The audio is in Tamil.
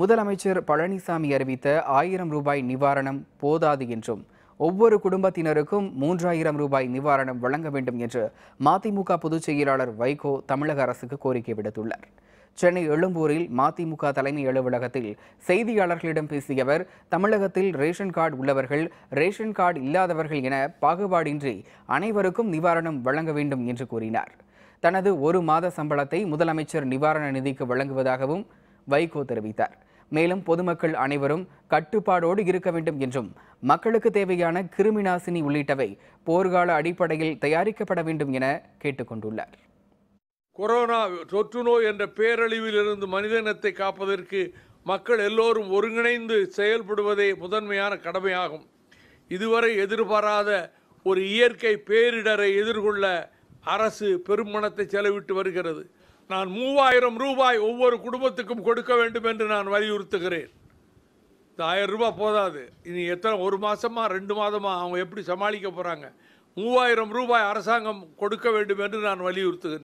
முதலமைச்சர் பழனிசாமி அறிவித்த ஆயிரம் ரூபாய் நிவாரணம் போதாது என்றும் ஒவ்வொரு குடும்பத்தினருக்கும் மூன்றாயிரம் ரூபாய் நிவாரணம் வழங்க வேண்டும் என்று மதிமுக பொதுச் செயலாளர் வைகோ தமிழக அரசுக்கு கோரிக்கை விடுத்துள்ளார் சென்னை எழும்பூரில் மதிமுக தலைமை அலுவலகத்தில் செய்தியாளர்களிடம் பேசிய அவர் தமிழகத்தில் ரேஷன் கார்டு உள்ளவர்கள் ரேஷன் கார்டு இல்லாதவர்கள் என பாகுபாடின்றி அனைவருக்கும் நிவாரணம் வழங்க வேண்டும் என்று கூறினார் தனது ஒரு மாத சம்பளத்தை முதலமைச்சர் நிவாரண நிதிக்கு வழங்குவதாகவும் வைகோ தெரிவித்தார் மேலும் பொதுமக்கள் அனைவரும் கட்டுப்பாடோடு இருக்க வேண்டும் என்றும் மக்களுக்கு தேவையான கிருமி நாசினி உள்ளிட்டவை போர்க்கால அடிப்படையில் தயாரிக்கப்பட வேண்டும் என கேட்டுக்கொண்டுள்ளார் கொரோனா தொற்று நோய் என்ற பேரழிவில் இருந்து மனிதனத்தை காப்பதற்கு மக்கள் எல்லோரும் ஒருங்கிணைந்து செயல்படுவதே முதன்மையான கடமையாகும் இதுவரை எதிர்பாராத ஒரு இயற்கை பேரிடரை எதிர்கொள்ள அரசு பெருமணத்தை செலவிட்டு வருகிறது நான் மூவாயிரம் ரூபாய் ஒவ்வொரு குடும்பத்துக்கும் கொடுக்க வேண்டும் என்று நான் வலியுறுத்துகிறேன் இந்த ஆயிரம் ரூபாய் போதாது இனி எத்தனை ஒரு மாதமாக ரெண்டு மாதமாக அவங்க எப்படி சமாளிக்க போகிறாங்க மூவாயிரம் ரூபாய் அரசாங்கம் கொடுக்க வேண்டும் என்று நான் வலியுறுத்துகிறேன்